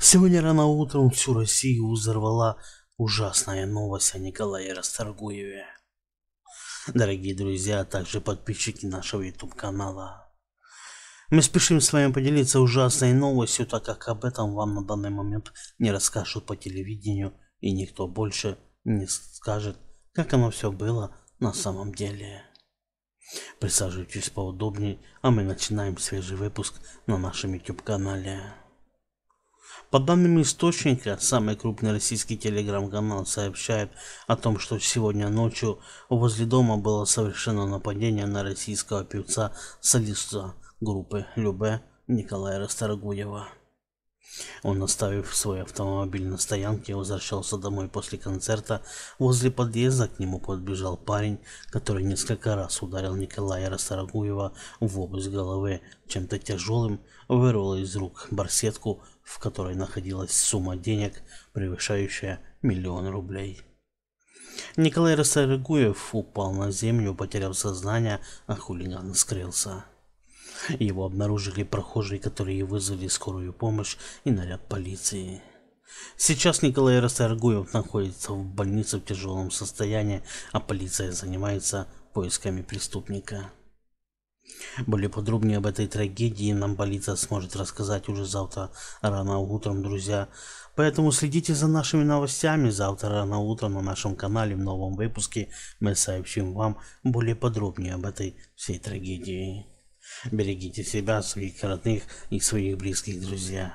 Сегодня рано утром всю Россию взорвала ужасная новость о Николае Расторгуеве. Дорогие друзья, а также подписчики нашего YouTube канала. Мы спешим с вами поделиться ужасной новостью, так как об этом вам на данный момент не расскажут по телевидению и никто больше не скажет, как оно все было на самом деле. Присаживайтесь поудобнее, а мы начинаем свежий выпуск на нашем YouTube канале. По данным источника, самый крупный российский телеграм-канал сообщает о том, что сегодня ночью возле дома было совершено нападение на российского певца-солиста группы Любе Николая Расторгуева. Он, оставив свой автомобиль на стоянке, возвращался домой после концерта. Возле подъезда к нему подбежал парень, который несколько раз ударил Николая Растарагуева в область головы чем-то тяжелым, вырвал из рук барсетку, в которой находилась сумма денег, превышающая миллион рублей. Николай Растарагуев упал на землю, потеряв сознание, а хулиган скрылся. Его обнаружили прохожие, которые вызвали скорую помощь и наряд полиции. Сейчас Николай Расторгуев находится в больнице в тяжелом состоянии, а полиция занимается поисками преступника. Более подробнее об этой трагедии нам полиция сможет рассказать уже завтра рано утром, друзья. Поэтому следите за нашими новостями. Завтра рано утром на нашем канале в новом выпуске мы сообщим вам более подробнее об этой всей трагедии. Берегите себя, своих родных и своих близких, друзей.